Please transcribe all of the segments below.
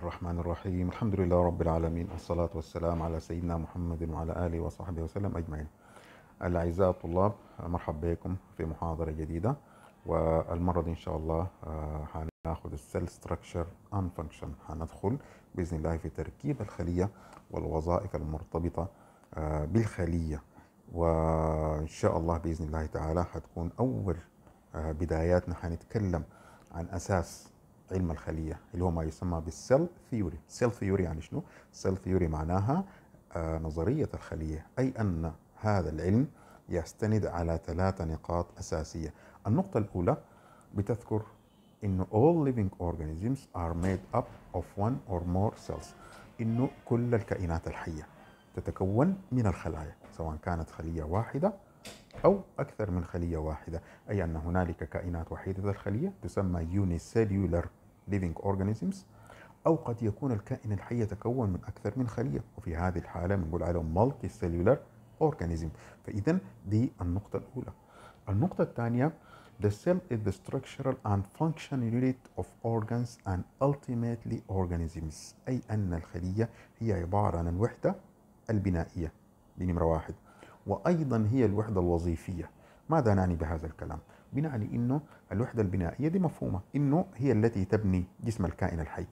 الرحمن الرحيم الحمد لله رب العالمين الصلاة والسلام على سيدنا محمد وعلى آله وصحبه وسلم أجمعين الأعزاء الطلاب مرحبا بكم في محاضرة جديدة والمرة دي إن شاء الله آه، هناخد السيل ستراكشر أن فانكشن هندخل بإذن الله في تركيب الخلية والوظائف المرتبطة آه، بالخلية وإن شاء الله بإذن الله تعالى هتكون أول آه، بداياتنا هنتكلم عن أساس علم الخليه اللي هو ما يسمى بالسيل ثيوري سيل ثيوري يعني شنو سيل ثيوري معناها آه، نظريه الخليه اي ان هذا العلم يستند على ثلاثه نقاط اساسيه النقطه الاولى بتذكر انه all living organisms are made up of one or more cells انه كل الكائنات الحيه تتكون من الخلايا سواء كانت خليه واحده او اكثر من خليه واحده اي ان هنالك كائنات وحيده الخليه تسمى unicellular living organisms أو قد يكون الكائن الحي يتكون من أكثر من خلية وفي هذه الحالة بنقول عليه multicellular سيلولار organism فإذا دي النقطة الأولى النقطة الثانية The cell is the structural and functional unit of organs and ultimately organisms أي أن الخلية هي عبارة عن الوحدة البنائية دي نمرة واحد وأيضا هي الوحدة الوظيفية ماذا نعني بهذا الكلام؟ بناء انه الوحدة البنائية دي مفهومة أنه هي التي تبني جسم الكائن الحي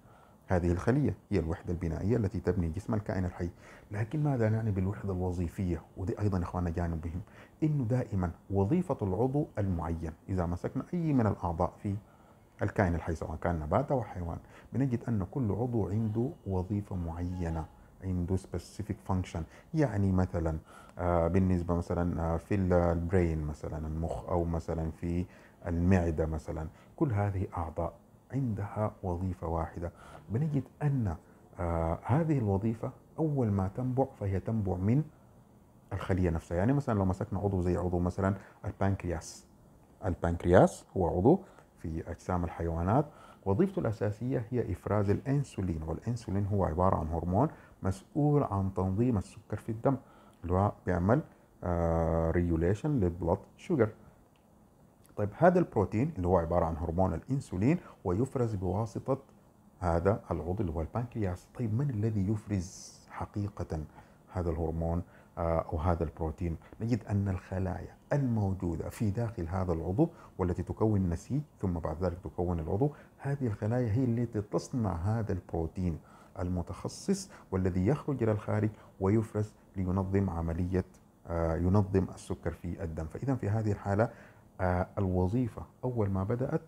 هذه الخلية هي الوحدة البنائية التي تبني جسم الكائن الحي لكن ماذا نعني بالوحدة الوظيفية ودي أيضا إخواننا جانب بهم إنه دائما وظيفة العضو المعين إذا مسكنا أي من الأعضاء في الكائن الحي سواء كان نبات أو حيوان بنجد أن كل عضو عنده وظيفة معينة عنده سبيسيفيك فانكشن يعني مثلا آه، بالنسبه مثلا آه، في البرين مثلا المخ او مثلا في المعده مثلا كل هذه اعضاء عندها وظيفه واحده بنجد ان آه، هذه الوظيفه اول ما تنبع فهي تنبع من الخليه نفسها يعني مثلا لو مسكنا عضو زي عضو مثلا البنكرياس البنكرياس هو عضو في اجسام الحيوانات وظيفته الاساسيه هي افراز الانسولين والانسولين هو عباره عن هرمون مسؤول عن تنظيم السكر في الدم اللي هو بيعمل ريجوليشن للبلاد شوجر طيب هذا البروتين اللي هو عبارة عن هرمون الإنسولين ويفرز بواسطة هذا العضو اللي هو البنكرياس طيب من الذي يفرز حقيقة هذا الهرمون آه، أو هذا البروتين نجد أن الخلايا الموجودة في داخل هذا العضو والتي تكون نسيج ثم بعد ذلك تكون العضو هذه الخلايا هي التي تصنع هذا البروتين المتخصص والذي يخرج إلى الخارج ويفرز لينظم عملية آه، ينظم السكر في الدم فإذا في هذه الحالة آه، الوظيفة أول ما بدأت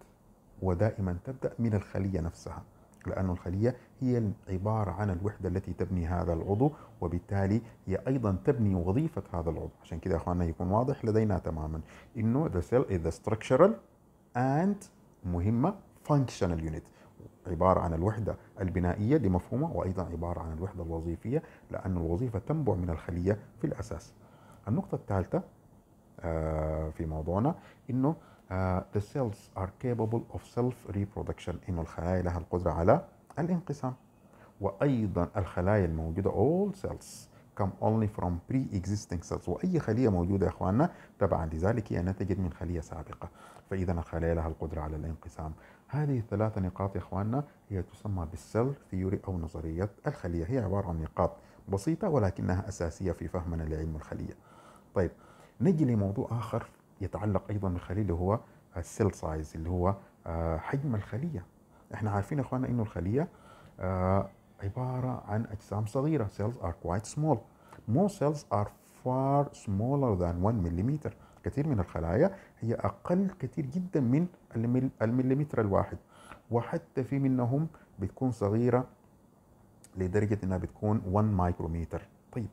ودائما تبدأ من الخلية نفسها لأن الخلية هي عبارة عن الوحدة التي تبني هذا العضو وبالتالي هي أيضا تبني وظيفة هذا العضو عشان كذا أخواننا يكون واضح لدينا تماما إنه the cell is the structural and مهمة functional unit عبارة عن الوحدة البنائية دي مفهومة وأيضا عبارة عن الوحدة الوظيفية لأن الوظيفة تنبع من الخلية في الأساس النقطة الثالثة آه، في موضوعنا إنه آه، the cells are capable of self-reproduction إنه الخلايا لها القدرة على الانقسام وأيضا الخلايا الموجودة all cells come only from pre-existing cells وأي خلية موجودة يا أخواننا تبعا لذلك هي نتجت من خلية سابقة فإذا الخلايا لها القدرة على الانقسام هذه الثلاثة نقاط يا إخواننا هي تسمى بالسيل ثيوري أو نظرية الخلية هي عبارة عن نقاط بسيطة ولكنها أساسية في فهمنا لعلم الخلية طيب نجي لموضوع آخر يتعلق أيضا بالخلية اللي هو السيل سايز اللي هو آه، حجم الخلية احنا عارفين يا إخواننا إنه الخلية آه، عبارة عن أجسام صغيرة cells are quite small most cells are far smaller than 1 millimeter كثير من الخلايا هي أقل كثير جدا من المليمتر الواحد وحتى في منهم بتكون صغيرة لدرجة إنها بتكون 1 مايكروميتر طيب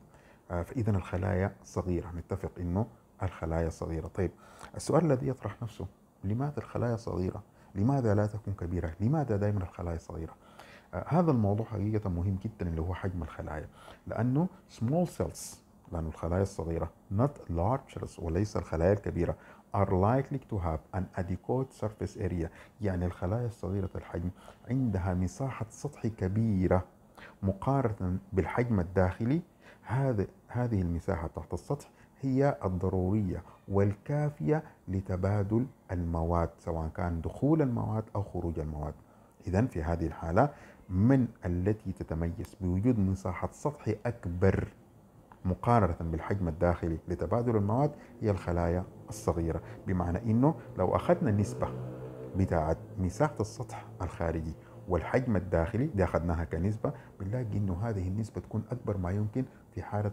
آه، فإذا الخلايا صغيرة نتفق إنه الخلايا صغيرة طيب السؤال الذي يطرح نفسه لماذا الخلايا صغيرة؟ لماذا لا تكون كبيرة؟ لماذا دائما الخلايا صغيرة؟ آه، هذا الموضوع حقيقة مهم جدا اللي هو حجم الخلايا لأنه small cells لأن الخلايا الصغيرة not large وليس الخلايا الكبيرة are likely to have an adequate surface area يعني الخلايا الصغيرة الحجم عندها مساحة سطح كبيرة مقارنة بالحجم الداخلي هذه هذه المساحة تحت السطح هي الضرورية والكافية لتبادل المواد سواء كان دخول المواد أو خروج المواد إذا في هذه الحالة من التي تتميز بوجود مساحة سطح أكبر مقارنة بالحجم الداخلي لتبادل المواد هي الخلايا الصغيرة بمعنى أنه لو أخذنا النسبة بتاعت مساحة السطح الخارجي والحجم الداخلي دي أخذناها كنسبة بنلاقي أنه هذه النسبة تكون أكبر ما يمكن في حالة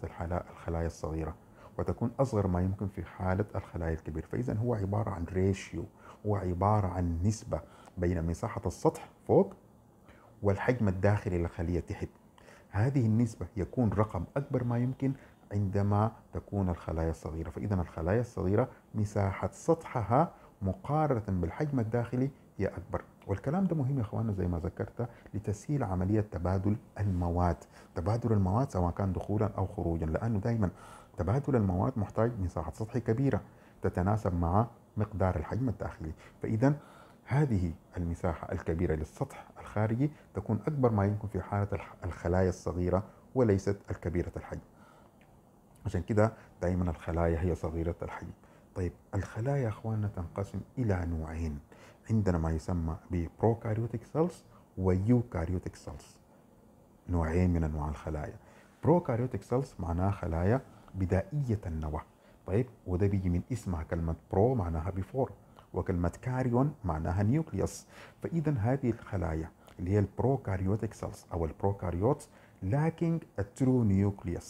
الخلايا الصغيرة وتكون أصغر ما يمكن في حالة الخلايا الكبيرة فإذا هو عبارة عن ريشيو هو عبارة عن نسبة بين مساحة السطح فوق والحجم الداخلي للخلية تحت هذه النسبة يكون رقم أكبر ما يمكن عندما تكون الخلايا الصغيرة فإذا الخلايا الصغيرة مساحة سطحها مقارنة بالحجم الداخلي هي أكبر والكلام ده مهم يا اخوانا زي ما ذكرت لتسهيل عمليه تبادل المواد، تبادل المواد سواء كان دخولا او خروجا لانه دائما تبادل المواد محتاج مساحه سطحي كبيره تتناسب مع مقدار الحجم الداخلي، فاذا هذه المساحة الكبيرة للسطح الخارجي تكون أكبر ما يمكن في حالة الخلايا الصغيرة وليست الكبيرة الحجم عشان كده دائما الخلايا هي صغيرة الحجم طيب الخلايا يا أخواننا تنقسم إلى نوعين عندنا ما يسمى ببروكاريوتيك سيلز ويوكاريوتيك سيلز نوعين من أنواع الخلايا بروكاريوتيك سيلز معناها خلايا بدائية النوع طيب وده بيجي من اسمها كلمة برو معناها بفور وكلمة كاريون معناها نيوكليوس فإذا هذه الخلايا اللي هي البروكاريوتيك سيلز أو البروكاريوت lacking a true nucleus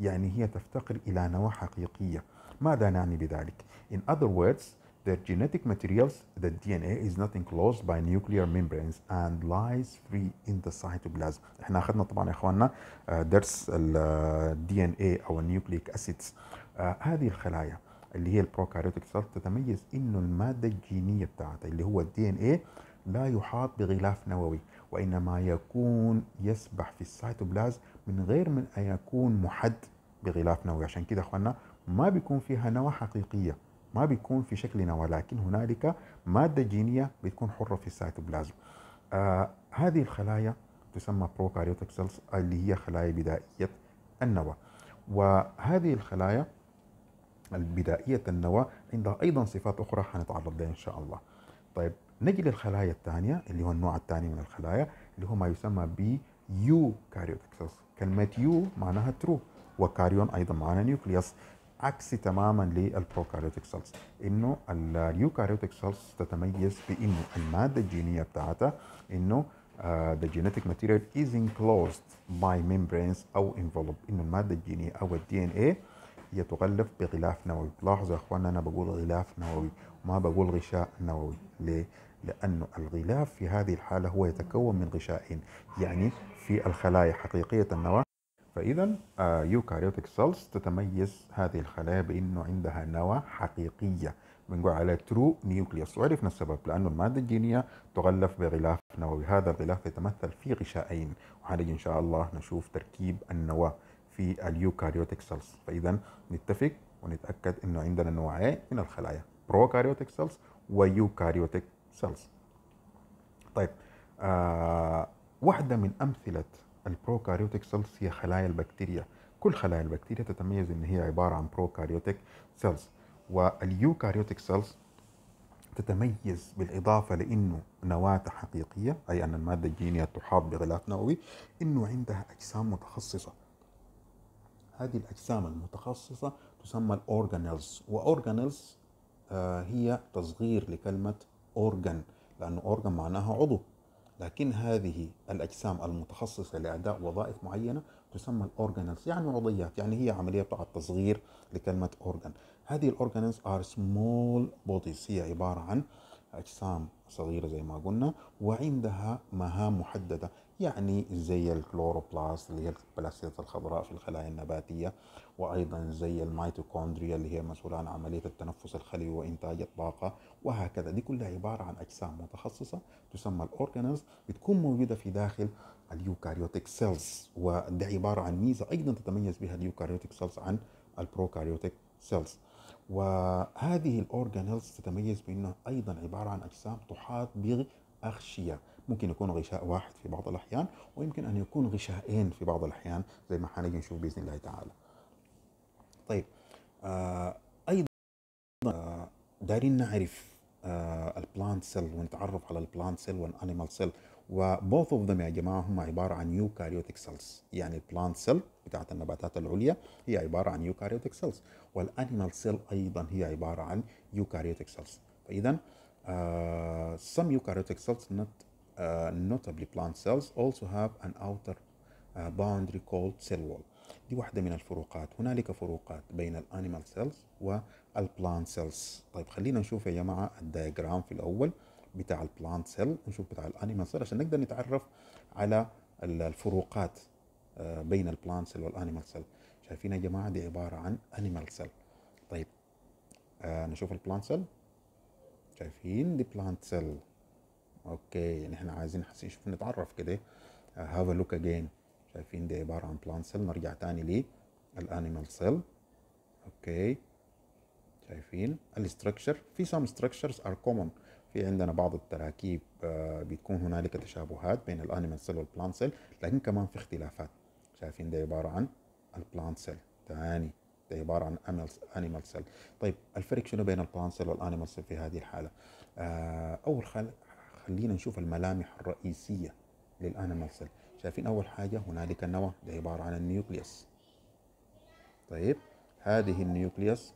يعني هي تفتقر إلى نواة حقيقية ماذا نعني بذلك؟ In other words, their genetic materials, the DNA, is not enclosed by nuclear membranes and lies free in the cytoplasm. احنا اخذنا طبعا يا اخواننا آه، درس ال آه، DNA او النيوكليك اسيدز. آه، هذه الخلايا اللي هي البروكاريوتيك سيلز تتميز انه الماده الجينيه بتاعتها اللي هو الدي ان ايه لا يحاط بغلاف نووي وانما يكون يسبح في السيتوبلازم من غير من ان يكون محد بغلاف نووي عشان كده اخواننا ما بيكون فيها نواه حقيقيه ما بيكون في شكل نواه لكن هنالك ماده جينيه بتكون حره في السيتوبلازم آه هذه الخلايا تسمى بروكاريوتيك سيلز اللي هي خلايا بدائيه النواه وهذه الخلايا البدائية النواة عندها أيضا صفات أخرى حنتعرض لها إن شاء الله طيب نجي للخلايا الثانية اللي هو النوع الثاني من الخلايا اللي هو ما يسمى ب يو كاريوتكسس كلمة يو معناها ترو وكاريون أيضا معناها نيوكليوس عكسي تماما للبروكاريوتيك سيلز انه اليوكاريوتيك سيلز تتميز بانه الماده الجينيه بتاعتها انه ذا جينيتك ماتيريال از انكلوزد باي ميمبرينز او انفولب انه الماده الجينيه او الدي ان اي هي تغلف بغلاف نووي لاحظوا يا اخوان انا بقول غلاف نووي وما بقول غشاء نووي ليه لأن الغلاف في هذه الحالة هو يتكون من غشائين يعني في الخلايا حقيقية النواة فإذا آه، يوكاريوتيك سيلز تتميز هذه الخلايا بأنه عندها نواة حقيقية بنقول على ترو نيوكليوس وعرفنا السبب لأنه المادة الجينية تغلف بغلاف نووي هذا الغلاف يتمثل في غشائين وحنجي إن شاء الله نشوف تركيب النواة في اليوكاريوتيك سيلز فاذا نتفق ونتاكد انه عندنا نوعين من الخلايا بروكاريوتيك سيلز ويوكاريوتيك سيلز طيب آه واحده من امثله البروكاريوتيك سيلز هي خلايا البكتيريا كل خلايا البكتيريا تتميز ان هي عباره عن بروكاريوتيك سيلز واليوكاريوتيك سيلز تتميز بالإضافة لأنه نواة حقيقية أي أن المادة الجينية تحاط بغلاف نووي أنه عندها أجسام متخصصة هذه الأجسام المتخصصة تسمى الأورجانيلز وأورجانيلز آه، هي تصغير لكلمة أورجان لأنه أورجان معناها عضو لكن هذه الأجسام المتخصصة لأداء وظائف معينة تسمى الأورجانيلز يعني عضيات يعني هي عملية بتاع التصغير لكلمة أورجان هذه الأورجانيلز are small bodies هي عبارة عن أجسام صغيرة زي ما قلنا وعندها مهام محددة يعني زي الكلوروبلاس اللي هي البلاستيات الخضراء في الخلايا النباتية وأيضا زي الميتوكوندريا اللي هي مسؤولة عن عملية التنفس الخلوي وإنتاج الطاقة وهكذا دي كلها عبارة عن أجسام متخصصة تسمى الأورجانيز بتكون موجودة في داخل اليوكاريوتيك سيلز وده عبارة عن ميزة أيضا تتميز بها اليوكاريوتيك سيلز عن البروكاريوتيك سيلز وهذه الأورجانيلز تتميز بأنها أيضا عبارة عن أجسام تحاط بأغشية ممكن يكون غشاء واحد في بعض الأحيان ويمكن أن يكون غشاءين في بعض الأحيان زي ما حنجي نشوف بإذن الله تعالى طيب آه أيضا آه دارين نعرف آه، البلانت سيل ونتعرف على البلانت سيل والأنيمال سيل وبوث اوف ذم يا جماعه هم عباره عن يوكاريوتيك سيلز يعني البلانت سيل بتاعت النباتات العليا هي عباره عن يوكاريوتيك سيلز والانيمال سيل ايضا هي عباره عن يوكاريوتيك سيلز فاذا آه، uh, some eukaryotic cells not uh, notably plant cells also have an outer uh, boundary called cell wall دي واحدة من الفروقات هنالك فروقات بين الانيمال سيلز والبلانت سيلز طيب خلينا نشوف يا جماعة الدياجرام في الأول بتاع البلانت سيل ونشوف بتاع الانيمال سيل عشان نقدر نتعرف على الفروقات آه، بين البلانت سيل والانيمال سيل شايفين يا جماعه دي عباره عن انيمال سيل طيب آه نشوف البلانت سيل شايفين دي بلانت سيل اوكي يعني احنا عايزين نشوف نتعرف كده هاف لوك اجين شايفين دي عباره عن بلانت سيل نرجع تاني للانيمال سيل اوكي شايفين الاستراكشر في some structures are common في عندنا بعض التراكيب آه، بتكون هنالك تشابهات بين الانيمال سيل والبلانت سيل لكن كمان في اختلافات شايفين ده عباره عن البلانت سيل تاني ده عباره عن انيمال سيل طيب الفرق شنو بين البلانت سيل والانيمال سيل في هذه الحاله آه، اول خل... خلينا نشوف الملامح الرئيسيه للانيمال سيل شايفين اول حاجه هنالك النواه ده عباره عن النيوكليوس طيب هذه النيوكليوس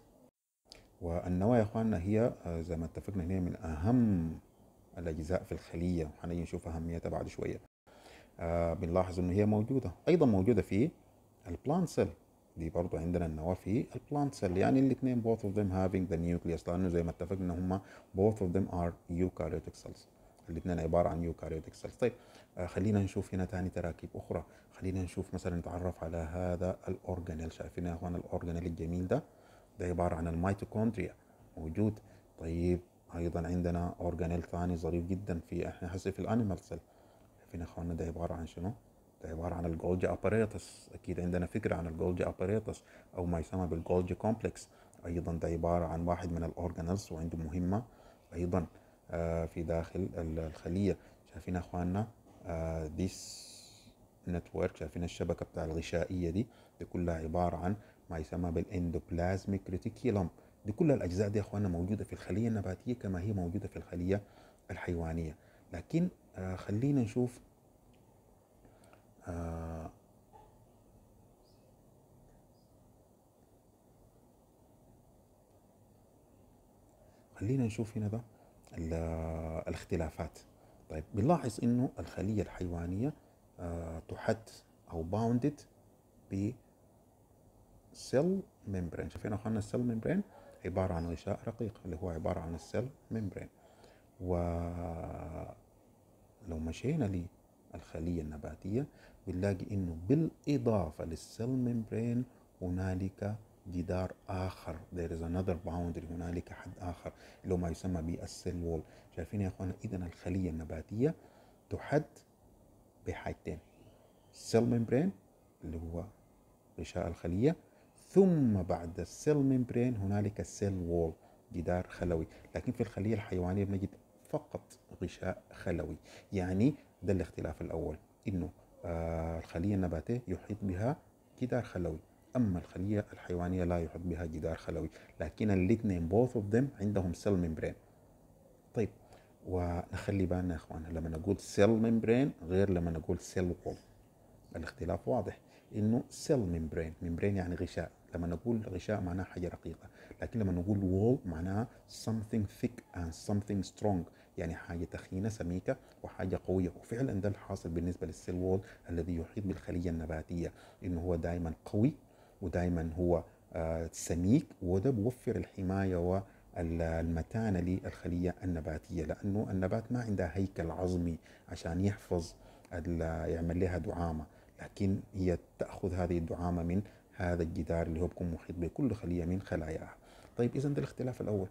والنواة يا اخواننا هي آه، زي ما اتفقنا هنا من اهم الاجزاء في الخليه وحنيجي نشوف اهميتها بعد شويه آه بنلاحظ انه هي موجوده ايضا موجوده في البلانت سيل دي برضو عندنا النواه في البلانت سيل يعني الاثنين both of them having the nucleus لانه زي ما اتفقنا هم both of them are eukaryotic cells الاثنين عباره عن eukaryotic cells طيب آه خلينا نشوف هنا ثاني تراكيب اخرى خلينا نشوف مثلا نتعرف على هذا الاورجانيل شايفين يا اخوان الاورجانيل الجميل ده ده عبارة عن الميتوكوندريا موجود طيب ايضا عندنا اورجانيل ثاني ظريف جدا في احنا هسه في الانيمال سيل شايفين اخواننا ده عبارة عن شنو؟ ده عبارة عن الجولجي اباريتس اكيد عندنا فكرة عن الجولجي اباريتس او ما يسمى بالجولجي كومبلكس ايضا ده عبارة عن واحد من الاورجانيلز وعنده مهمة ايضا آه في داخل الخلية شايفين اخواننا آه ديس نتورك شايفين الشبكة بتاع الغشائية دي دي كلها عبارة عن ما يسمى بالاندوبلازميك ريتيكيلوم دي كل الاجزاء دي يا اخوانا موجوده في الخليه النباتيه كما هي موجوده في الخليه الحيوانيه لكن آه خلينا نشوف آه خلينا نشوف هنا ده الاختلافات طيب بنلاحظ انه الخليه الحيوانيه آه، تحد او باوندد ب سيل ميمبرين شايفين هنا اخواننا السيل ميمبرين عبارة عن غشاء رقيق اللي هو عبارة عن السيل ميمبرين ولو مشينا للخلية النباتية بنلاقي انه بالاضافة للسيل ميمبرين هنالك جدار آخر there is another boundary هنالك حد آخر اللي هو ما يسمى بالسيل وول شايفين يا أخوانا إذا الخلية النباتية تحد بحاجتين السيل ميمبرين اللي هو غشاء الخلية ثم بعد السيل ميمبرين هنالك السيل وول جدار خلوي لكن في الخلية الحيوانية بنجد فقط غشاء خلوي يعني ده الاختلاف الأول إنه آه الخلية النباتية يحيط بها جدار خلوي أما الخلية الحيوانية لا يحيط بها جدار خلوي لكن الاثنين both of them عندهم سيل ميمبرين طيب ونخلي بالنا يا اخوانا لما نقول سيل ميمبرين غير لما نقول سيل وول الاختلاف واضح انه سيل ميمبرين ميمبرين يعني غشاء لما نقول غشاء معناها حاجة رقيقة لكن لما نقول wall معناها something thick and something strong يعني حاجة تخينة سميكة وحاجة قوية وفعلا ده الحاصل بالنسبة للسيل وول الذي يحيط بالخلية النباتية إنه هو دائما قوي ودائما هو آه، سميك وده بوفر الحماية و المتانة للخلية النباتية لأنه النبات ما عندها هيكل عظمي عشان يحفظ يعمل لها دعامة لكن هي تأخذ هذه الدعامة من هذا الجدار اللي هو بيكون محيط بكل خليه من خلاياها طيب اذا ده الاختلاف الاول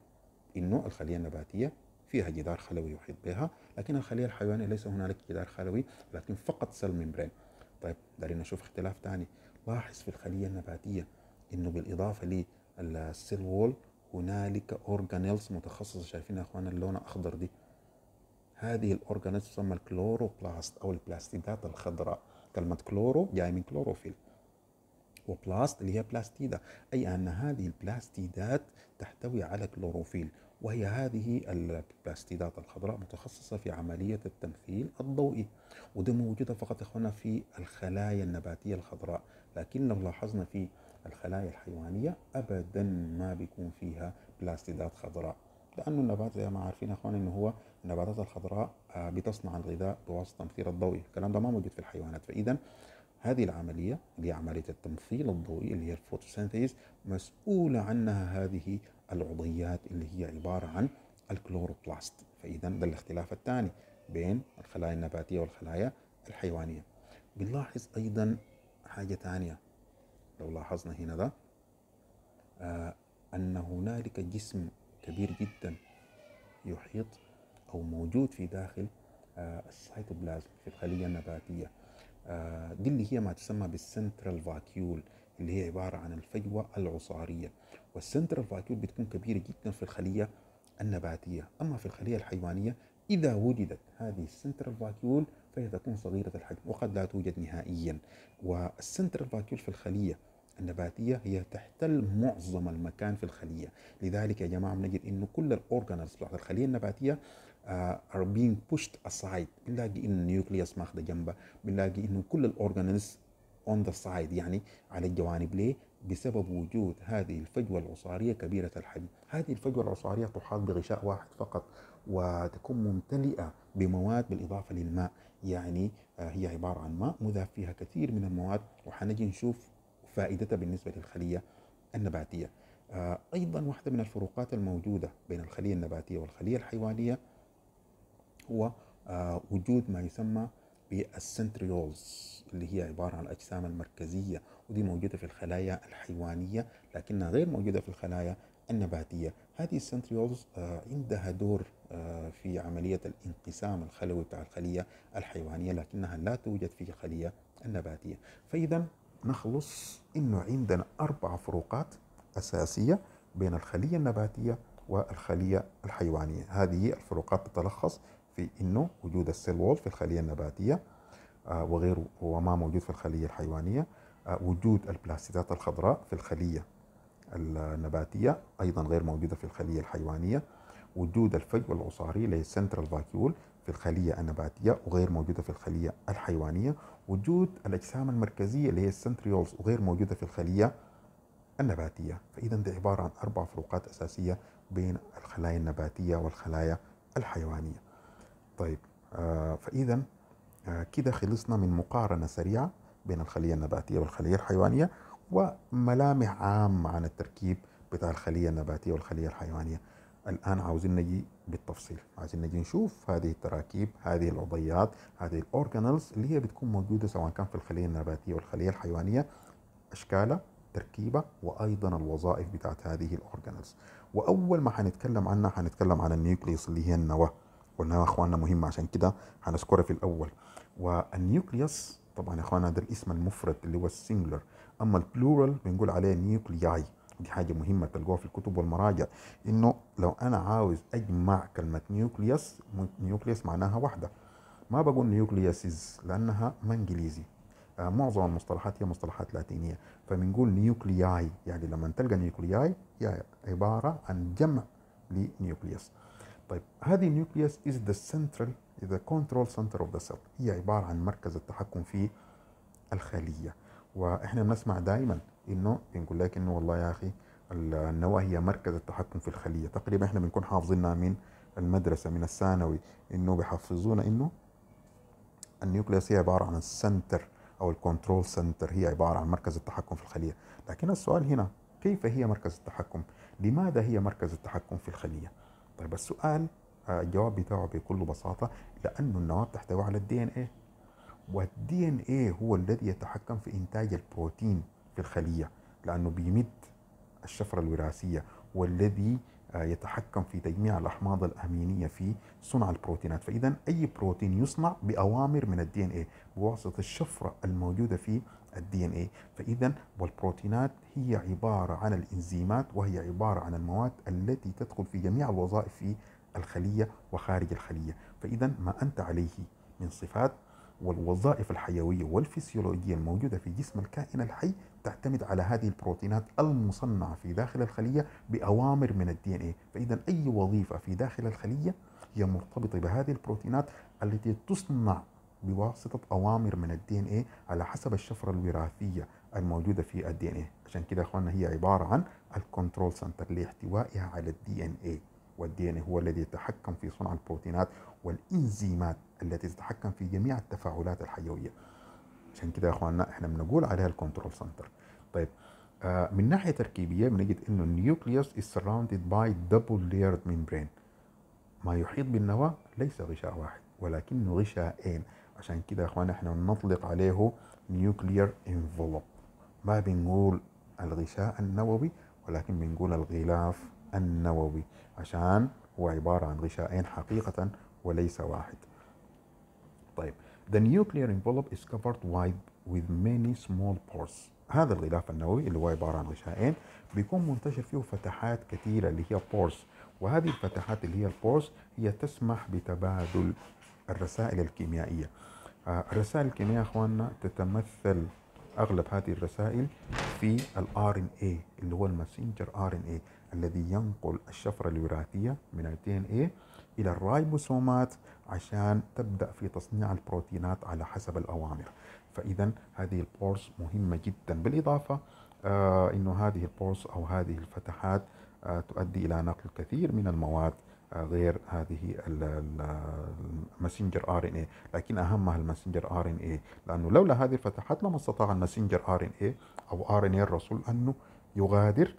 انه الخليه النباتيه فيها جدار خلوي يحيط بها لكن الخليه الحيوانيه ليس هنالك جدار خلوي لكن فقط سيل ممبرين طيب دارين نشوف اختلاف ثاني لاحظ في الخليه النباتيه انه بالاضافه للسيل وول هنالك اورجانيلز متخصصه شايفينها اخوانا اللون اخضر دي هذه الاورجانيلز تسمى الكلوروبلاست او البلاستيدات الخضراء كلمه كلورو جاي من كلوروفيل وبلاست اللي هي بلاستيدا أي أن هذه البلاستيدات تحتوي على كلوروفيل وهي هذه البلاستيدات الخضراء متخصصة في عملية التمثيل الضوئي وده موجودة فقط إخوانا في الخلايا النباتية الخضراء لكن لو لاحظنا في الخلايا الحيوانية أبدا ما بيكون فيها بلاستيدات خضراء لأنه النبات زي ما عارفين إخوانا إنه هو النباتات الخضراء آه، بتصنع الغذاء بواسطة تمثيل الضوئي الكلام ده ما موجود في الحيوانات فإذا هذه العملية اللي هي عملية التمثيل الضوئي اللي هي الفوتوسينثيز مسؤولة عنها هذه العضيات اللي هي عبارة عن الكلوروبلاست فإذا ده الاختلاف الثاني بين الخلايا النباتية والخلايا الحيوانية بنلاحظ أيضا حاجة ثانية لو لاحظنا هنا ده آه أن هنالك جسم كبير جدا يحيط أو موجود في داخل آه السيتوبلازم في الخلية النباتية آه، دي اللي هي ما تسمى بالسنترال فاكيول اللي هي عبارة عن الفجوة العصارية والسنترال فاكيول بتكون كبيرة جدا في الخلية النباتية أما في الخلية الحيوانية إذا وجدت هذه السنترال فاكيول فهي تكون صغيرة الحجم وقد لا توجد نهائيا والسنترال فاكيول في الخلية النباتية هي تحتل معظم المكان في الخلية لذلك يا جماعة بنجد أنه كل الأورجانز بتاعت الخلية النباتية uh, are being pushed aside بنلاقي انه النيوكليوس ماخذه جنبه بنلاقي انه كل الاورجانيز اون ذا سايد يعني على الجوانب ليه؟ بسبب وجود هذه الفجوة العصارية كبيرة الحجم هذه الفجوة العصارية تحاط بغشاء واحد فقط وتكون ممتلئة بمواد بالإضافة للماء يعني آه، هي عبارة عن ماء مذاب فيها كثير من المواد وحنجي نشوف فائدتها بالنسبة للخلية النباتية آه، أيضا واحدة من الفروقات الموجودة بين الخلية النباتية والخلية الحيوانية هو آه، وجود ما يسمى بالسنتريولز اللي هي عبارة عن الأجسام المركزية ودي موجودة في الخلايا الحيوانية لكنها غير موجودة في الخلايا النباتية هذه السنتريولز آه، عندها دور آه، في عملية الانقسام الخلوي بتاع الخلية الحيوانية لكنها لا توجد في الخلية النباتية فإذا نخلص أنه عندنا أربع فروقات أساسية بين الخلية النباتية والخلية الحيوانية هذه الفروقات تتلخص في انه وجود السيل وول في الخليه النباتيه آه، وغيره وما موجود في الخليه الحيوانيه آه، وجود البلاستيدات الخضراء في الخليه النباتيه ايضا غير موجوده في الخليه الحيوانيه وجود الفجوه العصاري للسنترال فاكيول في الخليه النباتيه وغير موجوده في الخليه الحيوانيه وجود الاجسام المركزيه اللي هي السنتريولز وغير موجوده في الخليه النباتيه فاذا دي عباره عن اربع فروقات اساسيه بين الخلايا النباتيه والخلايا الحيوانيه طيب آه، فإذا آه، كده خلصنا من مقارنة سريعة بين الخلية النباتية والخلية الحيوانية وملامح عامة عن التركيب بتاع الخلية النباتية والخلية الحيوانية الآن عاوزين نجي بالتفصيل عايزين نجي نشوف هذه التراكيب هذه العضيات هذه الأورجانلز اللي هي بتكون موجودة سواء كان في الخلية النباتية والخلية الحيوانية أشكالها تركيبة وأيضا الوظائف بتاعت هذه الأورجانلز وأول ما حنتكلم عنها حنتكلم عن النيوكليوس اللي هي النواة قلناها اخواننا مهمه عشان كده هنذكرها في الاول والنيوكليوس طبعا يا اخوانا ده الاسم المفرد اللي هو السنجلر اما البلورال بنقول عليه نيوكلياي دي حاجه مهمه تلقوها في الكتب والمراجع انه لو انا عاوز اجمع كلمه نيوكليوس نيوكليوس معناها واحده ما بقول نيوكليوسز لانها ما انجليزي آه، معظم المصطلحات هي مصطلحات لاتينيه فبنقول نيوكلياي يعني لما تلقى نيوكلياي هي عباره عن جمع لنيوكليوس طيب هذه النيوكليوس از ذا سنترال ذا كنترول سنتر اوف ذا سيل هي عباره عن مركز التحكم في الخليه واحنا بنسمع دائما انه بنقول لك انه والله يا اخي النواه هي مركز التحكم في الخليه تقريبا احنا بنكون حافظينها من المدرسه من الثانوي انه بحفظونا انه النيوكليوس هي عباره عن السنتر او الكنترول سنتر هي عباره عن مركز التحكم في الخليه لكن السؤال هنا كيف هي مركز التحكم لماذا هي مركز التحكم في الخليه طيب السؤال آه، الجواب بتاعه بكل بساطه لانه النواه بتحتوي على الدي ان ايه والدي ان ايه هو الذي يتحكم في انتاج البروتين في الخليه لانه بيمد الشفره الوراثيه والذي آه، يتحكم في تجميع الاحماض الامينيه في صنع البروتينات فاذا اي بروتين يصنع باوامر من الدي ان ايه بواسطه الشفره الموجوده في الدي ان اي فاذا والبروتينات هي عباره عن الانزيمات وهي عباره عن المواد التي تدخل في جميع الوظائف في الخليه وخارج الخليه فاذا ما انت عليه من صفات والوظائف الحيويه والفسيولوجيه الموجوده في جسم الكائن الحي تعتمد على هذه البروتينات المصنعه في داخل الخليه باوامر من الدي ان اي، فاذا اي وظيفه في داخل الخليه هي مرتبطه بهذه البروتينات التي تصنع بواسطة أوامر من الدي ان ايه على حسب الشفرة الوراثية الموجودة في الدي ان ايه عشان كده اخوانا هي عبارة عن الكنترول سنتر لاحتوائها على الدي ان ايه والدي ان إيه هو الذي يتحكم في صنع البروتينات والانزيمات التي تتحكم في جميع التفاعلات الحيوية عشان كده يا اخواننا احنا بنقول عليها الكنترول سنتر طيب آه من ناحيه تركيبيه بنجد انه النيوكليوس is surrounded by double layered membrane ما يحيط بالنواه ليس غشاء واحد ولكنه غشاءين عشان كده يا اخوان احنا بنطلق عليه نيوكليير انفلوب ما بنقول الغشاء النووي ولكن بنقول الغلاف النووي عشان هو عبارة عن غشاءين حقيقة وليس واحد طيب The nuclear envelope is covered wide with many small pores هذا الغلاف النووي اللي هو عبارة عن غشاءين بيكون منتشر فيه فتحات كثيرة اللي هي pores وهذه الفتحات اللي هي البورس هي تسمح بتبادل الرسائل الكيميائية آه، الرسائل الكيميائية أخواننا تتمثل أغلب هذه الرسائل في الـ RNA اللي هو المسنجر RNA الذي ينقل الشفرة الوراثية من الـ DNA إلى الرايبوسومات عشان تبدأ في تصنيع البروتينات على حسب الأوامر فإذا هذه البورس مهمة جدا بالإضافة آه إنه هذه البورس أو هذه الفتحات آه تؤدي إلى نقل كثير من المواد غير هذه المسنجر ار ان اي لكن اهمها المسنجر ار ان اي لانه لولا هذه الفتحات لما استطاع المسنجر ار ان اي او ار ان اي الرسول انه يغادر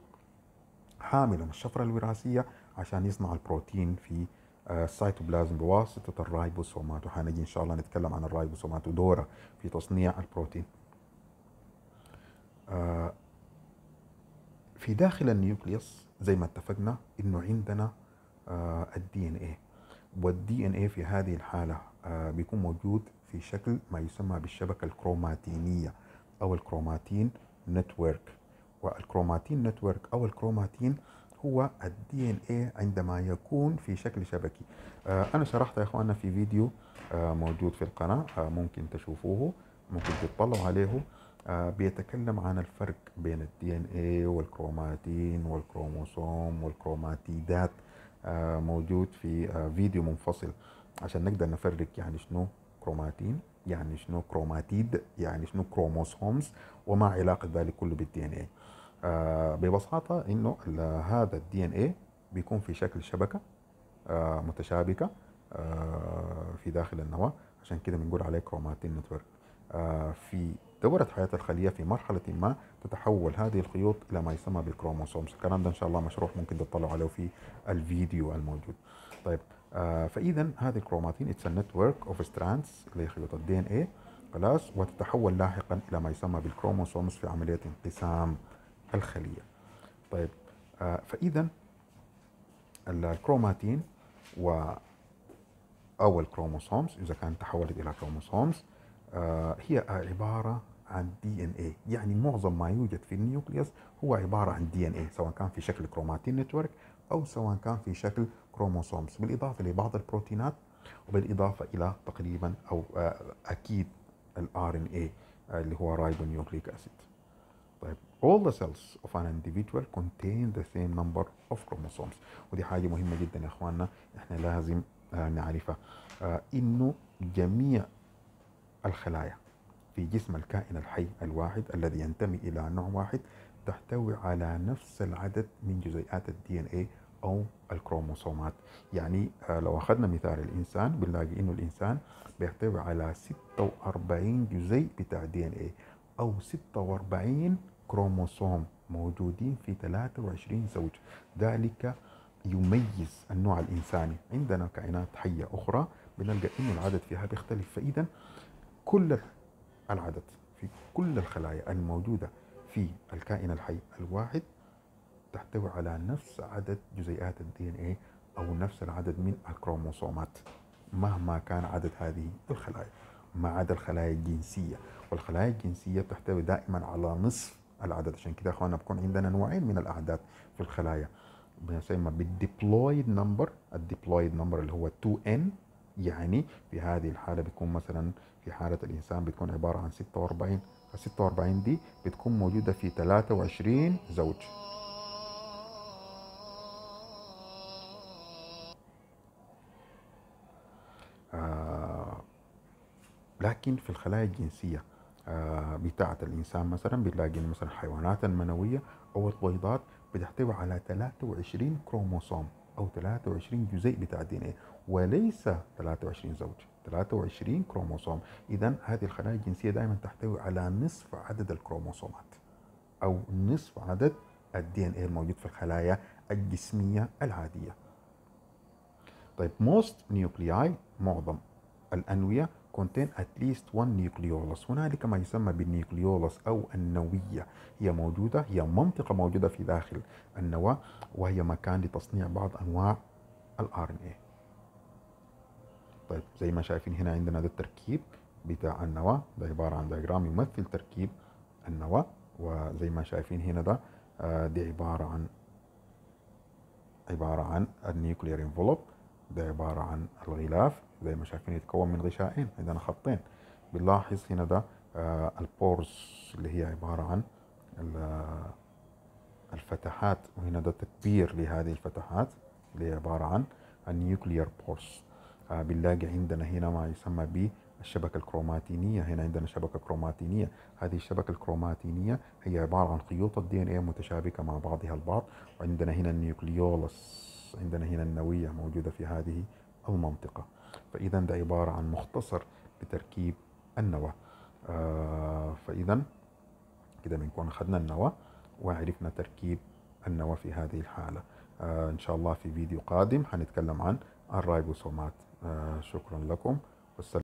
حاملا الشفره الوراثيه عشان يصنع البروتين في آه، السيتوبلازم بواسطه الرايبوسومات وحنجي ان شاء الله نتكلم عن الرايبوسومات ودوره في تصنيع البروتين آه، في داخل النيوكليوس زي ما اتفقنا انه عندنا الدي ان اي والدي ان اي في هذه الحاله آه، بيكون موجود في شكل ما يسمى بالشبكه الكروماتينيه او الكروماتين نتورك والكروماتين نتورك او الكروماتين هو الدي ان اي عندما يكون في شكل شبكي آه، انا شرحت يا اخواننا في فيديو آه، موجود في القناه ممكن تشوفوه ممكن تطلعوا عليه بيتكلم عن الفرق بين الدي ان اي والكروماتين والكروموسوم والكروماتيدات آه، موجود في آه، فيديو منفصل عشان نقدر نفرق يعني شنو كروماتين يعني شنو كروماتيد يعني شنو كروموسومز وما علاقه ذلك كله بالدي ان آه، اي ببساطه انه هذا الدي ان اي بيكون في شكل شبكه متشابكه في داخل النواه عشان كده بنقول عليه كروماتين نتورك في دورة حياة الخلية في مرحلة ما تتحول هذه الخيوط إلى ما يسمى بالكروموسومز الكلام ده إن شاء الله مشروح ممكن تطلعوا عليه في الفيديو الموجود طيب آه فإذا هذه الكروماتين اتس network اوف ستراندز اللي هي خيوط الدي ان خلاص وتتحول لاحقا إلى ما يسمى بالكروموسومز في عملية انقسام الخلية طيب آه فإذا الكروماتين و أو الكروموسومز إذا كانت تحولت إلى كروموسومز آه هي عبارة عن دي ان اي يعني معظم ما يوجد في النيوكليوس هو عباره عن دي ان اي سواء كان في شكل كروماتين نتورك او سواء كان في شكل كروموسومز بالاضافه لبعض البروتينات وبالاضافه الى تقريبا او آه، اكيد الار ان آه، اي اللي هو رايبونيوكليك اسيد طيب all the cells of an individual contain the same number of chromosomes ودي حاجه مهمه جدا يا اخواننا احنا لازم آه، نعرفها انه جميع الخلايا في جسم الكائن الحي الواحد الذي ينتمي إلى نوع واحد تحتوي على نفس العدد من جزيئات الدي ان اي او الكروموسومات يعني آه، لو اخذنا مثال الانسان بنلاقي انه الانسان بيحتوي على 46 جزيء بتاع دي ان اي او 46 كروموسوم موجودين في 23 زوج ذلك يميز النوع الانساني عندنا كائنات حيه اخرى بنلقى انه العدد فيها بيختلف فاذا كل العدد في كل الخلايا الموجودة في الكائن الحي الواحد تحتوي على نفس عدد جزيئات الدي ان او نفس العدد من الكروموسومات مهما كان عدد هذه الخلايا ما عدا الخلايا الجنسية والخلايا الجنسية تحتوي دائما على نصف العدد عشان كده اخوانا بكون عندنا نوعين من الاعداد في الخلايا بنسمى بالديبلويد نمبر الديبلويد نمبر اللي هو 2n يعني في هذه الحالة بيكون مثلا في حالة الإنسان بتكون عبارة عن 46 ال 46 دي بتكون موجودة في 23 زوج آه، لكن في الخلايا الجنسية آه، بتاعة الإنسان مثلا بنلاقي مثلا الحيوانات المنوية أو البيضات بتحتوي على 23 كروموسوم أو 23 جزيء بتاع الدي ان إيه، وليس 23 زوج 23 كروموسوم اذا هذه الخلايا الجنسيه دائما تحتوي على نصف عدد الكروموسومات او نصف عدد الدي ان اي الموجود في الخلايا الجسميه العاديه طيب most nuclei معظم الانويه contain at least one nucleolus هنالك ما يسمى بالنيوكليولس أو النوية هي موجودة هي منطقة موجودة في داخل النواة وهي مكان لتصنيع بعض أنواع ان RNA طيب زي ما شايفين هنا عندنا ده التركيب بتاع النواة ده عبارة عن دايجرام يمثل تركيب النواة وزي ما شايفين هنا ده آه، دي عبارة عن عبارة عن النيوكليير انفلوب ده عبارة عن الغلاف زي ما شايفين يتكون من غشائين عندنا خطين بنلاحظ هنا ده آه، البورز اللي هي عبارة عن الفتحات وهنا ده تكبير لهذه الفتحات اللي هي عبارة عن النيوكليير بورز آه، بنلاقي عندنا هنا ما يسمى بالشبكة الكروماتينية هنا عندنا شبكة كروماتينية هذه الشبكة الكروماتينية هي عبارة عن خيوط الدي ان اي متشابكة مع بعضها البعض وعندنا هنا النيوكليولس عندنا هنا النوية موجودة في هذه المنطقة فإذا ده عبارة عن مختصر لتركيب النواة آه فإذا كده بنكون أخذنا النواة وعرفنا تركيب النواة في هذه الحالة آه إن شاء الله في فيديو قادم هنتكلم عن الرايبوسومات آه، شكرا لكم والسلام